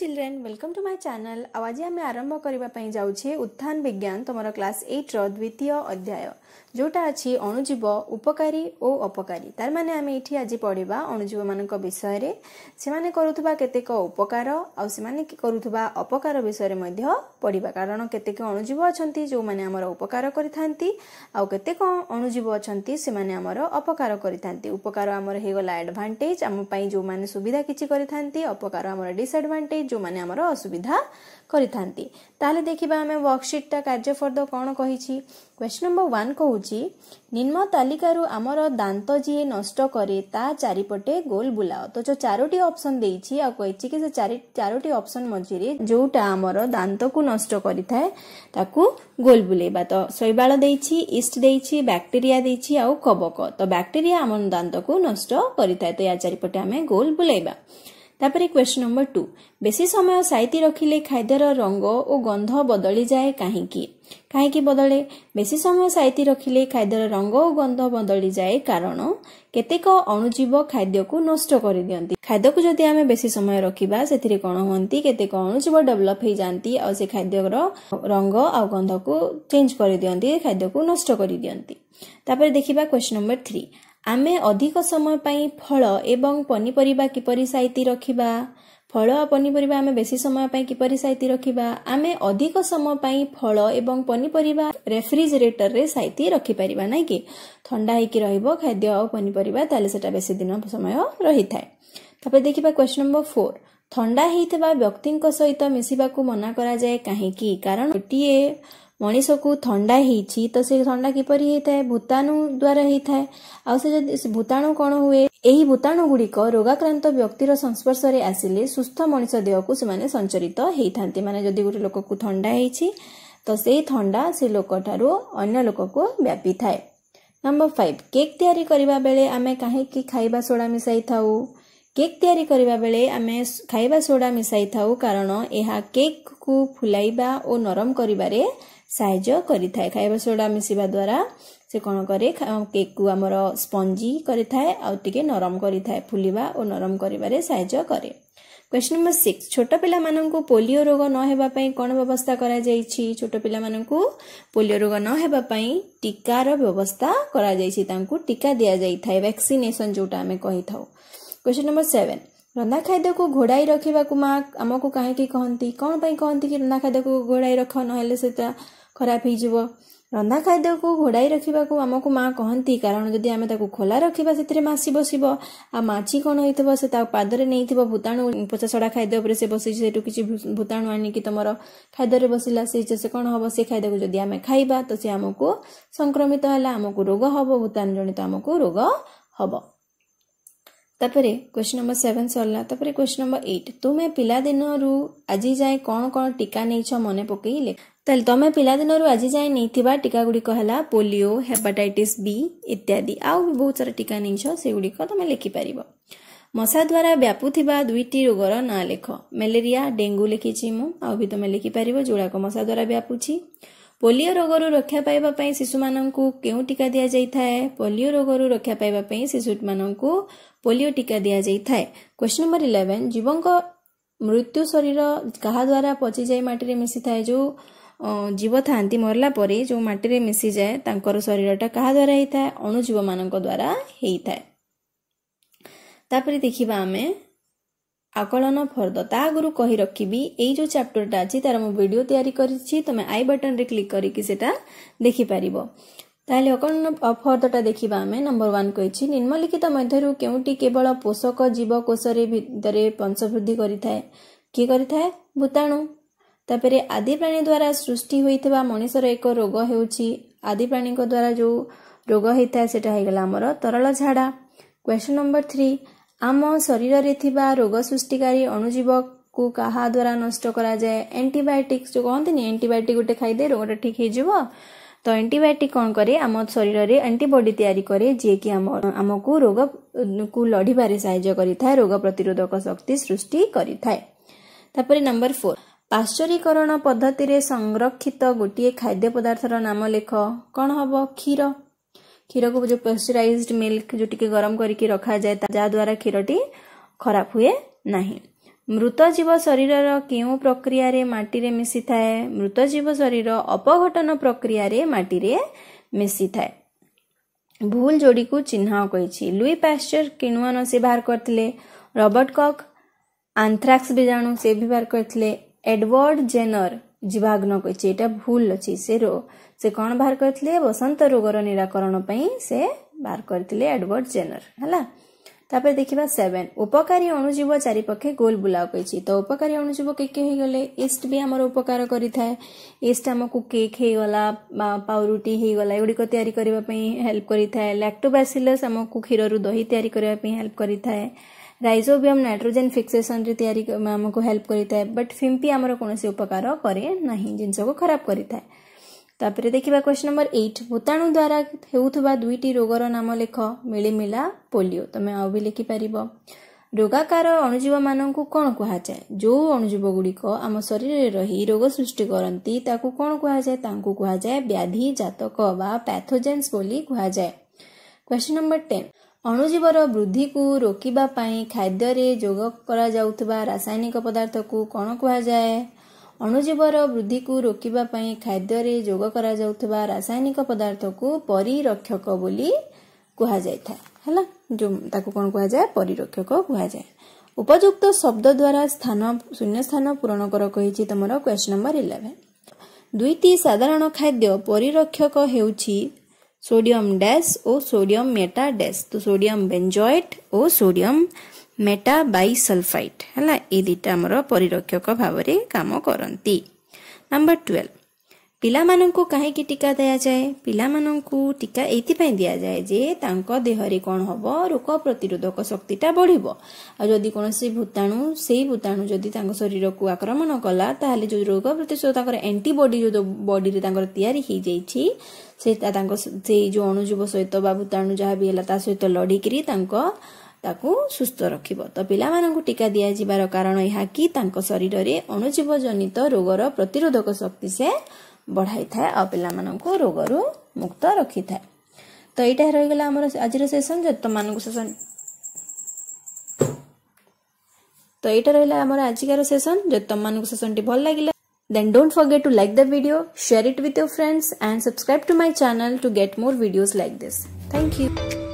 Children welcome to my channel ଆଉ ଆଜି ଆମେ ଆରମ୍ଭ କରିବା ପାଇଁ ଯାଉଛେ ଉତ୍ଥାନ ବିଜ୍ଞାନ ତୁମର କ୍ଲାସ୍ ଏଇଟ୍ର ଦ୍ୱିତୀୟ ଅଧ୍ୟାୟ ଯେଉଁଟା ଅଛି ଅଣୁଜୀବ ଉପକାରୀ ଓ ଅପକାରୀ ତାର ମାନେ ଆମେ ଏଠି ଆଜି ପଢ଼ିବା ଅଣୁଜୀବମାନଙ୍କ ବିଷୟରେ ସେମାନେ କରୁଥିବା କେତେକ ଉପକାର ଆଉ ସେମାନେ କରୁଥିବା ଅପକାର ବିଷୟରେ ମଧ୍ୟ ପଢ଼ିବା କାରଣ କେତେକ ଅଣୁଜୀବ ଅଛନ୍ତି ଯେଉଁମାନେ ଆମର ଉପକାର କରିଥାନ୍ତି ଆଉ କେତେକ ଅଣୁଜୀବ ଅଛନ୍ତି ସେମାନେ ଆମର ଅପକାର କରିଥାନ୍ତି ଉପକାର ଆମର ହେଇଗଲା ଆଡ଼ଭାଣ୍ଟେଜ୍ ଆମ ପାଇଁ ଯେଉଁମାନେ ସୁବିଧା କିଛି କରିଥାନ୍ତି ଅପକାର ଆମର ଡିସଆଡ଼ଭାଣ୍ଟେଜ୍ ଯେଉଁମାନେ ଆମର ଅସୁବିଧା କରିଥାନ୍ତି ତାହେଲେ ଦେଖିବା ଆମେ ୱାର୍କସିଟ୍ଟା କାର୍ଯ୍ୟଫର୍ଦ୍ଦ କ'ଣ କହିଛି କ୍ୱେଶ୍ଚନ୍ ନମ୍ବର ୱାନ୍ କହୁଛି ନିମ୍ନ ତାଲିକାରୁ ଆମର ଦାନ୍ତ ଯିଏ ନଷ୍ଟ କରେ ତା ଚାରିପଟେ ଗୋଲ ବୁଲାଅ ତ ଯେଉଁ ଚାରୋଟି ଅପସନ୍ ଦେଇଛି ଆଉ କହିଛି କି ସେ ଚାରି ଚାରୋଟି ଅପସନ୍ ମଝିରେ ଯେଉଁଟା ଆମର ଦାନ୍ତକୁ ନଷ୍ଟ କରିଥାଏ ତାକୁ ଗୋଲ ବୁଲେଇବା ତ ଶୈବାଳ ଦେଇଛି ଇଷ୍ଟ ଦେଇଛି ବ୍ୟାକ୍ଟେରିଆ ଦେଇଛି ଆଉ କବକ ତ ବ୍ୟାକ୍ଟେରିଆ ଆମ ଦାନ୍ତକୁ ନଷ୍ଟ କରିଥାଏ ତ ୟା ଚାରିପଟେ ଆମେ ଗୋଲ ବୁଲାଇବା ତାପରେ କ୍ୱେଶ୍ଚନ୍ ନମ୍ବର ଟୁ ବେଶୀ ସମୟ ସାଇତି ରଖିଲେ ଖାଦ୍ୟର ରଙ୍ଗ ଓ ଗନ୍ଧ ବଦଳିଯାଏ କାହିଁକି କାହିଁକି ବଦଳେ ବେଶୀ ସମୟ ସାଇତି ରଖିଲେ ଖାଦ୍ୟର ରଙ୍ଗ ଓ ଗନ୍ଧ ବଦଳିଯାଏ କାରଣ କେତେକ ଅଣୁଜୀବ ଖାଦ୍ୟକୁ ନଷ୍ଟ କରିଦିଅନ୍ତି ଖାଦ୍ୟକୁ ଯଦି ଆମେ ବେଶୀ ସମୟ ରଖିବା ସେଥିରେ କ'ଣ ହୁଅନ୍ତି କେତେକ ଅଣୁଜୀବ ଡେଭଲପ ହେଇଯାନ୍ତି ଆଉ ସେ ଖାଦ୍ୟର ରଙ୍ଗ ଆଉ ଗନ୍ଧକୁ ଚେଞ୍ଜ କରିଦିଅନ୍ତି ଖାଦ୍ୟକୁ ନଷ୍ଟ କରିଦିଅନ୍ତି ତାପରେ ଦେଖିବା କ୍ୱେଶ୍ଚନ୍ ନମ୍ବର ଥ୍ରୀ ଆମେ ଅଧିକ ସମୟ ପାଇଁ ଫଳ ଏବଂ ପନିପରିବା କିପରି ସାଇତି ରଖିବା ଫଳ ଆଉ ପନିପରିବା ଆମେ ବେଶୀ ସମୟ ପାଇଁ କିପରି ସାଇତି ରଖିବା ଆମେ ଅଧିକ ସମୟ ପାଇଁ ଫଳ ଏବଂ ପନିପରିବା ରେଫ୍ରିଜରେଟରରେ ସାଇତି ରଖିପାରିବା ନାହିଁ ଥଣ୍ଡା ହେଇକି ରହିବ ଖାଦ୍ୟ ଆଉ ପନିପରିବା ତାହେଲେ ସେଟା ବେଶୀ ଦିନ ସମୟ ରହିଥାଏ ତାପରେ ଦେଖିବା କ୍ୱେଶ୍ଚନ ନମ୍ବର ଫୋର ଥଣ୍ଡା ହେଇଥିବା ବ୍ୟକ୍ତିଙ୍କ ସହିତ ମିଶିବାକୁ ମନା କରାଯାଏ କାହିଁକି କାରଣ ଗୋଟିଏ ମଣିଷକୁ ଥଣ୍ଡା ହେଇଛି ତ ସେ ଥଣ୍ଡା କିପରି ହେଇଥାଏ ଭୂତାଣୁ ଦ୍ଵାରା ହେଇଥାଏ ଆଉ ସେ ଯଦି ଭୂତାଣୁ କ'ଣ ହୁଏ ଏହି ଭୂତାଣୁ ଗୁଡ଼ିକ ରୋଗାକ୍ରାନ୍ତ ବ୍ୟକ୍ତିର ସଂସ୍ପର୍ଶରେ ଆସିଲେ ସୁସ୍ଥ ମଣିଷ ଦେହକୁ ସେମାନେ ସଞ୍ଚରିତ ହେଇଥାନ୍ତି ମାନେ ଯଦି ଗୋଟେ ଲୋକକୁ ଥଣ୍ଡା ହେଇଛି ତ ସେଇ ଥଣ୍ଡା ସେ ଲୋକଠାରୁ ଅନ୍ୟ ଲୋକକୁ ବ୍ୟାପିଥାଏ ନମ୍ବର ଫାଇଭ କେକ୍ ତିଆରି କରିବା ବେଳେ ଆମେ କାହିଁକି ଖାଇବା ସୋଡ଼ା ମିଶାଇଥାଉ କେକ୍ ତିଆରି କରିବା ବେଳେ ଆମେ ଖାଇବା ସୋଡ଼ା ମିଶାଇଥାଉ କାରଣ ଏହା କେକ୍ କୁ ଫୁଲାଇବା ଓ ନରମ କରିବାରେ ସାହାଯ୍ୟ କରିଥାଏ ଖାଇବା ସୋଡ଼ା ମିଶିବା ଦ୍ୱାରା ସେ କ'ଣ କରେ କେକ୍କୁ ଆମର ସ୍ପଞ୍ଜି କରିଥାଏ ଆଉ ଟିକେ ନରମ କରିଥାଏ ଫୁଲିବା ଓ ନରମ କରିବାରେ ସାହାଯ୍ୟ କରେ କ୍ୱେଶ୍ଚନ୍ ନମ୍ବର ସିକ୍ସ ଛୋଟ ପିଲାମାନଙ୍କୁ ପୋଲିଓ ରୋଗ ନ ହେବା ପାଇଁ କ'ଣ ବ୍ୟବସ୍ଥା କରାଯାଇଛି ଛୋଟ ପିଲାମାନଙ୍କୁ ପୋଲିଓ ରୋଗ ନ ହେବା ପାଇଁ ଟିକାର ବ୍ୟବସ୍ଥା କରାଯାଇଛି ତାଙ୍କୁ ଟିକା ଦିଆଯାଇଥାଏ ଭ୍ୟାକ୍ସିନେସନ୍ ଯେଉଁଟା ଆମେ କହିଥାଉ କ୍ୱେଶ୍ଚନ୍ ନମ୍ବର ସେଭେନ୍ ରନ୍ଧା ଖାଦ୍ୟକୁ ଘୋଡ଼ାଇ ରଖିବାକୁ ମା ଆମକୁ କାହିଁକି କହନ୍ତି କ'ଣ ପାଇଁ କହନ୍ତି କି ରନ୍ଧା ଖାଦ୍ୟକୁ ଘୋଡ଼ାଇ ରଖ ନହେଲେ ସେଟା ଖରାପ ହେଇଯିବ ରନ୍ଧା ଖାଦ୍ୟକୁ ଘୋଡ଼ାଇ ରଖିବାକୁ ଆମକୁ ମା କହନ୍ତି କାରଣ ଯଦି ଆମେ ତାକୁ ଖୋଲା ରଖିବା ସେଥିରେ ମାଛି ବସିବ ଆଉ ମାଛି କ'ଣ ହେଇଥିବ ସେ ତା ପାଦରେ ନେଇଥିବ ଭୂତାଣୁ ପଚାସଢ଼ା ଖାଦ୍ୟ ଉପରେ ସେ ବସିଛି ସେଠୁ କିଛି ଭୂତାଣୁ ଆଣିକି ତମର ଖାଦ୍ୟରେ ବସିଲା ସେ ସେ କ'ଣ ହେବ ସେ ଖାଦ୍ୟକୁ ଯଦି ଆମେ ଖାଇବା ତ ସେ ଆମକୁ ସଂକ୍ରମିତ ହେଲା ଆମକୁ ରୋଗ ହେବ ଭୂତାଣୁ ଜନିତ ଆମକୁ ରୋଗ ହେବ ତାପରେ କ୍ୱେଶ୍ଚନ୍ ନମ୍ବର ସେଭେନ୍ ସରିଲା ତାପରେ କ୍ୱେଶ୍ଚନ୍ ନମ୍ବର ଏଇଟ୍ ତୁମେ ପିଲାଦିନରୁ ଆଜି ଯାଏଁ କ'ଣ କ'ଣ ଟୀକା ନେଇଛ ମନେ ପକେଇଲେ ତାହେଲେ ତମେ ପିଲାଦିନରୁ ଆଜି ଯାଏଁ ନେଇଥିବା ଟୀକାଗୁଡ଼ିକ ହେଲା ପୋଲିଓ ହେପାଟାଇଟିସ୍ ବି ଇତ୍ୟାଦି ଆଉ ବି ବହୁତ ସାରା ଟୀକା ନେଇଛ ସେଗୁଡ଼ିକ ତମେ ଲେଖିପାରିବ ମଶା ଦ୍ୱାରା ବ୍ୟାପୁଥିବା ଦୁଇଟି ରୋଗର ନାଁ ଲେଖ ମ୍ୟାଲେରିଆ ଡେଙ୍ଗୁ ଲେଖିଛି ମୁଁ ଆଉ ବି ତମେ ଲେଖିପାରିବ ଯୋଡ଼ାକ ମଶା ଦ୍ୱାରା ବ୍ୟାପୁଛି पोलियो रोग रक्षा पाइबापी शिशु मान क्यों टीका दि जाए पोलियो रोग रक्षा पाइबापी शिशु मान को पोलियो टीका दि जाए क्वेश्चन नंबर इलेवेन जीवन मृत्यु शरीर क्या द्वारा पची जाए मटी में मिशी जो जीव था मरला जो मटी में मिशी जाए शरीर क्या द्वारा होणुजीव मान द्वारा होता है देखा आम ଆକଳନ ଫର୍ଦ୍ଦ ତା ଆଗରୁ କହି ରଖିବି ଏଇ ଯେଉଁ ଚାପ୍ଟରଟା ଅଛି ତାର ମୁଁ ଭିଡ଼ିଓ ତିଆରି କରିଛି ତମେ ଆଇ ବଟନ୍ରେ କ୍ଲିକ୍ କରିକି ସେଇଟା ଦେଖିପାରିବ ତାହେଲେ ଅକଳନ ଫର୍ଦ୍ଦଟା ଦେଖିବା ଆମେ ନମ୍ବର ୱାନ୍ କହିଛି ନିମ୍ନଲିଖିତ ମଧ୍ୟରୁ କେଉଁଟି କେବଳ ପୋଷକ ଜୀବକୋଷରେ ଭିତରେ ବଂଶବୃଦ୍ଧି କରିଥାଏ କିଏ କରିଥାଏ ଭୂତାଣୁ ତାପରେ ଆଦି ପ୍ରାଣୀ ଦ୍ୱାରା ସୃଷ୍ଟି ହୋଇଥିବା ମଣିଷର ଏକ ରୋଗ ହେଉଛି ଆଦି ପ୍ରାଣୀଙ୍କ ଦ୍ୱାରା ଯେଉଁ ରୋଗ ହେଇଥାଏ ସେଇଟା ହେଇଗଲା ଆମର ତରଳ ଝାଡ଼ା କ୍ୱେଶ୍ଚନ୍ ନମ୍ବର ଥ୍ରୀ ଆମ ଶରୀରରେ ଥିବା ରୋଗ ସୃଷ୍ଟିକାରୀ ଅଣୁଜୀବକୁ କାହା ଦ୍ୱାରା ନଷ୍ଟ କରାଯାଏ ଆଣ୍ଟିବାୟୋଟିକ୍ସ ଯେଉଁ କହନ୍ତିନି ଆଣ୍ଟିବାୟୋଟିକ୍ ଗୋଟେ ଖାଇଦେ ରୋଗଟା ଠିକ୍ ହେଇଯିବ ତ ଆଣ୍ଟିବାୟୋଟିକ୍ କ'ଣ କରେ ଆମ ଶରୀରରେ ଆଣ୍ଟିବଡି ତିଆରି କରେ ଯିଏକି ଆମ ଆମକୁ ରୋଗକୁ ଲଢ଼ିବାରେ ସାହାଯ୍ୟ କରିଥାଏ ରୋଗ ପ୍ରତିରୋଧକ ଶକ୍ତି ସୃଷ୍ଟି କରିଥାଏ ତାପରେ ନମ୍ବର ଫୋର୍ ପାଶ୍ଚରୀକରଣ ପଦ୍ଧତିରେ ସଂରକ୍ଷିତ ଗୋଟିଏ ଖାଦ୍ୟ ପଦାର୍ଥର ନାମ ଲେଖ କ'ଣ ହେବ କ୍ଷୀର क्षीर को जो पेस्चराइज मिल्क जो टी गरम कर रखा जाए जहाद्वारा क्षीरटी खराब हुए ना मृत जीव शरीर क्यों प्रक्रिया मटी में मिशि मृत जीव शरीर अपघटन प्रक्रिय मटी में मिशि भूल जोड़ी को चिन्ह कही लुई पैश्चर किणुआन से बाहर करते रबर्ट कक् आंथ्राक्स बीजाणु से भी बाहर करते एडवर्ड जेनर ଜୀବାଗ୍ନ କହିଛି ଏଇଟା ଭୁଲ ଅଛି ସେ ସେ କ'ଣ ବାହାର କରିଥିଲେ ବସନ୍ତ ରୋଗର ନିରାକରଣ ପାଇଁ ସେ ବାହାର କରିଥିଲେ ଏଡୱାର୍ଡ ଜେନର ହେଲା ତାପରେ ଦେଖିବା ସେଭେନ୍ ଉପକାରୀ ଅଣୁଜୀବ ଚାରିପକ୍ଷେ ଗୋଲ ବୁଲାଉ କହିଛି ତ ଉପକାରୀ ଅଣୁଜୀବ କେ କେ ହେଇଗଲେ ଇଷ୍ଟ ବି ଆମର ଉପକାର କରିଥାଏ ଇଷ୍ଟ ଆମକୁ କେକ୍ ହେଇଗଲା ପାଉରୁଟି ହେଇଗଲା ଏଗୁଡ଼ିକ ତିଆରି କରିବା ପାଇଁ ହେଲ୍ପ କରିଥାଏ ଲାକ୍ଟୋବାସିଲସ୍ ଆମକୁ କ୍ଷୀରରୁ ଦହି ତିଆରି କରିବା ପାଇଁ ହେଲ୍ପ କରିଥାଏ ରାଇଜୋବିୟମ୍ ନାଇଟ୍ରୋଜେନ୍ ଫିକ୍ସେସନ୍ରେ ତିଆରି ଆମକୁ ହେଲ୍ପ କରିଥାଏ ବଟ୍ ଫିମ୍ପି ଆମର କୌଣସି ଉପକାର କରେ ନାହିଁ ଜିନିଷକୁ ଖରାପ କରିଥାଏ ତାପରେ ଦେଖିବା କ୍ୱେଶ୍ଚନ୍ ନମ୍ବର ଏଇଟ୍ ଭୂତାଣୁ ଦ୍ୱାରା ହେଉଥିବା ଦୁଇଟି ରୋଗର ନାମ ଲେଖ ମିଳିମିଳା ପୋଲିଓ ତମେ ଆଉ ବି ଲେଖିପାରିବ ରୋଗାକାର ଅଣୁଜୀବମାନଙ୍କୁ କ'ଣ କୁହାଯାଏ ଯେଉଁ ଅଣୁଜୀବଗୁଡ଼ିକ ଆମ ଶରୀରରେ ରହି ରୋଗ ସୃଷ୍ଟି କରନ୍ତି ତାକୁ କ'ଣ କୁହାଯାଏ ତାଙ୍କୁ କୁହାଯାଏ ବ୍ୟାଧିଜାତକ ବା ପ୍ୟାଥୋଜେନ୍ସ ବୋଲି କୁହାଯାଏ କ୍ୱେଶ୍ଚନ୍ ନମ୍ବର ଟେନ୍ ଅଣୁଜୀବର ବୃଦ୍ଧିକୁ ରୋକିବା ପାଇଁ ଖାଦ୍ୟରେ ଯୋଗ କରାଯାଉଥିବା ରାସାୟନିକ ପଦାର୍ଥକୁ କ'ଣ କୁହାଯାଏ ଅଣୁଜୀବର ବୃଦ୍ଧିକୁ ରୋକିବା ପାଇଁ ଖାଦ୍ୟରେ ଯୋଗ କରାଯାଉଥିବା ରାସାୟନିକ ପଦାର୍ଥକୁ ପରିରକ୍ଷକ ବୋଲି କୁହାଯାଇଥାଏ ହେଲା ଯେଉଁ ତାକୁ କ'ଣ କୁହାଯାଏ ପରିରକ୍ଷକ କୁହାଯାଏ ଉପଯୁକ୍ତ ଶବ୍ଦ ଦ୍ୱାରା ସ୍ଥାନ ଶୂନ୍ୟସ୍ଥାନ ପୂରଣ କର କହିଛି ତୁମର କ୍ୱେଶ୍ଚନ୍ ନମ୍ବର ଇଲେଭେନ୍ ଦୁଇଟି ସାଧାରଣ ଖାଦ୍ୟ ପରିରକ୍ଷକ ହେଉଛି सोडियम डैस और सोडियम मेटा डैस तो सोडियम बेंजोएट और सोडियम मेटा बाइसल्फाइट है ये दुटा आमर परिरक्षक भाव में कम करती नंबर ट्वेल्व ପିଲାମାନଙ୍କୁ କାହିଁକି ଟୀକା ଦିଆଯାଏ ପିଲାମାନଙ୍କୁ ଟୀକା ଏଇଥିପାଇଁ ଦିଆଯାଏ ଯେ ତାଙ୍କ ଦେହରେ କ'ଣ ହେବ ରୋଗ ପ୍ରତିରୋଧକ ଶକ୍ତିଟା ବଢ଼ିବ ଆଉ ଯଦି କୌଣସି ଭୂତାଣୁ ସେଇ ଭୂତାଣୁ ଯଦି ତାଙ୍କ ଶରୀରକୁ ଆକ୍ରମଣ କଲା ତାହେଲେ ଯେଉଁ ରୋଗ ପ୍ରତିଶୋଧ ତାଙ୍କର ଆଣ୍ଟିବଡି ଯେଉଁ ବଡିରେ ତାଙ୍କର ତିଆରି ହେଇଯାଇଛି ସେ ତାଙ୍କ ସେଇ ଯେଉଁ ଅଣୁଜୀବ ସହିତ ବା ଭୂତାଣୁ ଯାହା ବି ହେଲା ତା ସହିତ ଲଢ଼ିକିରି ତାଙ୍କ ତାକୁ ସୁସ୍ଥ ରଖିବ ତ ପିଲାମାନଙ୍କୁ ଟୀକା ଦିଆଯିବାର କାରଣ ଏହା କି ତାଙ୍କ ଶରୀରରେ ଅଣୁଜୀବଜନିତ ରୋଗର ପ୍ରତିରୋଧକ ଶକ୍ତି ସେ ବଢ଼ାଇଥାଏ ଆଉ ପିଲାମାନଙ୍କୁ ରୋଗରୁ ମୁକ୍ତ ରଖିଥାଏ ତ ଏଇଟା ରହିଗଲା ଆମର ଆଜିର ସେସନ୍ ଯଦି ତମମାନଙ୍କୁ ସେସନ୍ ତ ଏଇଟା ରହିଲା ଆମର ଆଜିକାର ସେସନ୍ ଯଦି ତମମାନଙ୍କୁ ସେସନ୍ଟି ଭଲ ଲାଗିଲା Then don't forget to like the video, share it with your friends and subscribe to my channel to get more videos like this. Thank you.